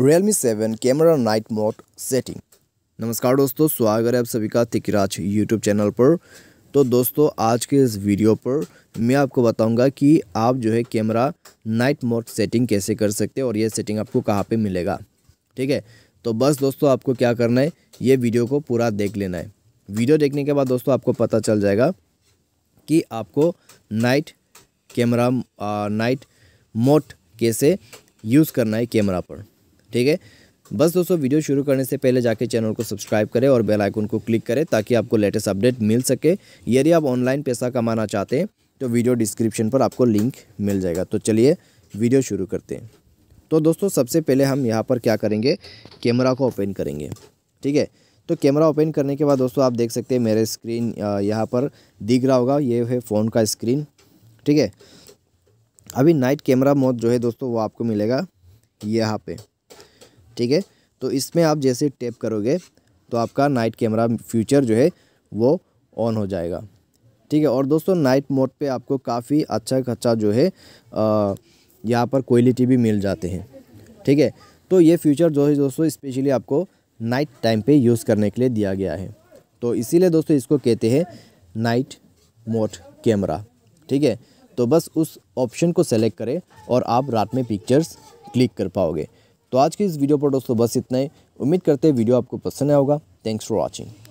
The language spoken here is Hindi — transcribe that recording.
Realme 7 camera night mode setting नमस्कार दोस्तों स्वागत है आप सभी का तिकराज यूट्यूब चैनल पर तो दोस्तों आज के इस वीडियो पर मैं आपको बताऊंगा कि आप जो है कैमरा नाइट मोड सेटिंग कैसे कर सकते हैं और ये सेटिंग आपको कहाँ पे मिलेगा ठीक है तो बस दोस्तों आपको क्या करना है ये वीडियो को पूरा देख लेना है वीडियो देखने के बाद दोस्तों आपको पता चल जाएगा कि आपको नाइट कैमरा नाइट मोड कैसे यूज़ करना है कैमरा पर ठीक है बस दोस्तों वीडियो शुरू करने से पहले जाके चैनल को सब्सक्राइब करें और बेल आइकन को क्लिक करें ताकि आपको लेटेस्ट अपडेट मिल सके यदि आप ऑनलाइन पैसा कमाना चाहते हैं तो वीडियो डिस्क्रिप्शन पर आपको लिंक मिल जाएगा तो चलिए वीडियो शुरू करते हैं तो दोस्तों सबसे पहले हम यहाँ पर क्या करेंगे कैमरा को ओपन करेंगे ठीक है तो कैमरा ओपन करने के बाद दोस्तों आप देख सकते हैं मेरे स्क्रीन यहाँ पर दिख रहा होगा ये है फ़ोन का स्क्रीन ठीक है अभी नाइट कैमरा मोड जो है दोस्तों वो आपको मिलेगा यहाँ पे ठीक है तो इसमें आप जैसे टैप करोगे तो आपका नाइट कैमरा फ्यूचर जो है वो ऑन हो जाएगा ठीक है और दोस्तों नाइट मोड पे आपको काफ़ी अच्छा खच्चा जो है यहाँ पर क्वालिटी भी मिल जाते हैं ठीक है तो ये फ्यूचर जो है दोस्तों इस्पेशली आपको नाइट टाइम पर यूज़ करने के लिए दिया गया है तो इसीलिए दोस्तों इसको कहते हैं नाइट मोड कैमरा ठीक है तो बस उस ऑप्शन को सेलेक्ट करें और आप रात में पिक्चर्स क्लिक कर पाओगे तो आज के इस वीडियो पर दोस्तों बस इतना ही उम्मीद करते हैं वीडियो आपको पसंद आया होगा थैंक्स फॉर वॉचिंग